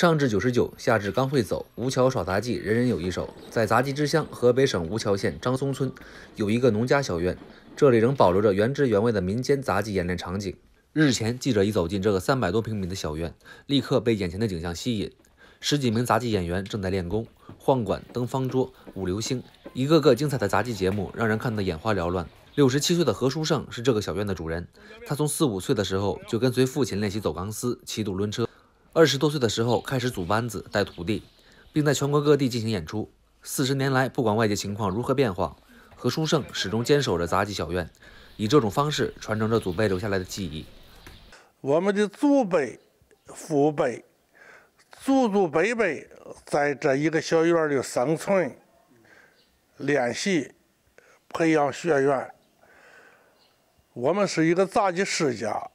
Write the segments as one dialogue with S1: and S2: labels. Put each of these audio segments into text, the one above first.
S1: 上至九十九，下至刚会走，吴桥耍杂技，人人有一手。在杂技之乡河北省吴桥县张松村，有一个农家小院，这里仍保留着原汁原味的民间杂技演练场景。日前，记者一走进这个三百多平米的小院，立刻被眼前的景象吸引。十几名杂技演员正在练功，晃馆、登方桌、舞流星，一个个精彩的杂技节目让人看得眼花缭乱。六十七岁的何书胜是这个小院的主人，他从四五岁的时候就跟随父亲练习走钢丝、骑独轮车。二十多岁的时候开始组班子带徒弟，并在全国各地进行演出。四十年来，不管外界情况如何变化，何书胜始终坚守着杂技小院，以这种方式传承着祖辈留下来的技艺。
S2: 我们的祖辈、父辈、祖祖辈辈在这一个小院里生存、练习、培养学员。我们是一个杂技世家，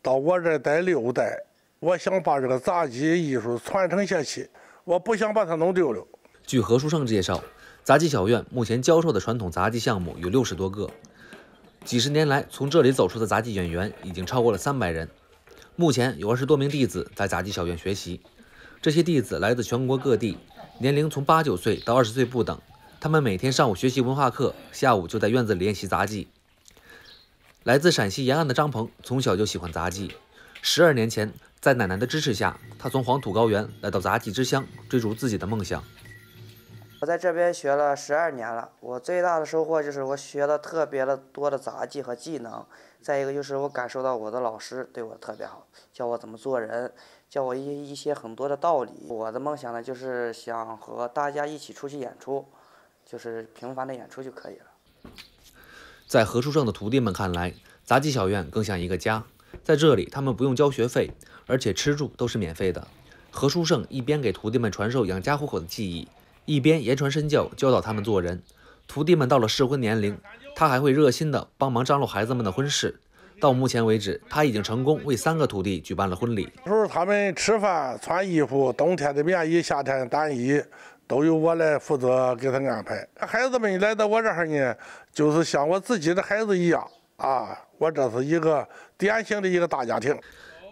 S2: 到我这待六代。我想把这个杂技艺术传承下去，我不想把它弄丢了。据何书胜介绍，
S1: 杂技小院目前教授的传统杂技项目有六十多个，几十年来从这里走出的杂技演员已经超过了三百人。目前有二十多名弟子在杂技小院学习，这些弟子来自全国各地，年龄从八九岁到二十岁不等。他们每天上午学习文化课，下午就在院子里练习杂技。来自陕西延安的张鹏从小就喜欢杂技，十二年前。在奶奶的支持下，他从黄土高原来到杂技之乡，追逐自己的梦想。我在这边学了十二年了，我最大的收获就是我学了特别的多的杂技和技能。再一个就是我感受到我的老师对我特别好，教我怎么做人，教我一一些很多的道理。我的梦想呢，就是想和大家一起出去演出，
S2: 就是平凡的演出就可以了。
S1: 在何书胜的徒弟们看来，杂技小院更像一个家。在这里，他们不用交学费，而且吃住都是免费的。何书胜一边给徒弟们传授养家糊口的技艺，一边言传身教教导他们做人。徒弟们到了适婚年龄，他还会热心的帮忙张罗孩子们的婚事。到目前为止，他已经成功为三个徒弟举办了婚礼。
S2: 时候他们吃饭、穿衣服，冬天的棉衣、夏天的单衣，都由我来负责给他安排。孩子们来到我这儿呢，就是像我自己的孩子一样。啊，我这是一个典型的一个大家庭。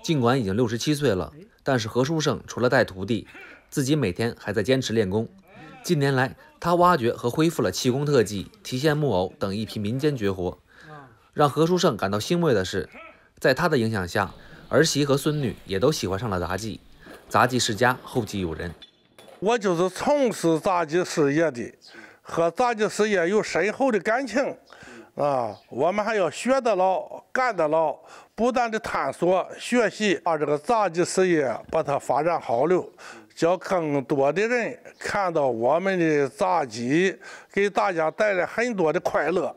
S2: 尽管已经六十七岁了，但是何
S1: 书生除了带徒弟，自己每天还在坚持练功。近年来，他挖掘和恢复了气功特技、提线木偶等一批民间绝活。让何书生感到欣慰的是，在他的影响下，儿媳和孙女也都喜欢上了杂技，杂技世家后继有人。
S2: 我就是从事杂技事业的，和杂技事业有深厚的感情。啊，我们还要学得牢、干得牢，不断的探索学习，把这个杂技事业把它发展好了，叫更多的人看到我们的杂技，给大家带来很多的快乐。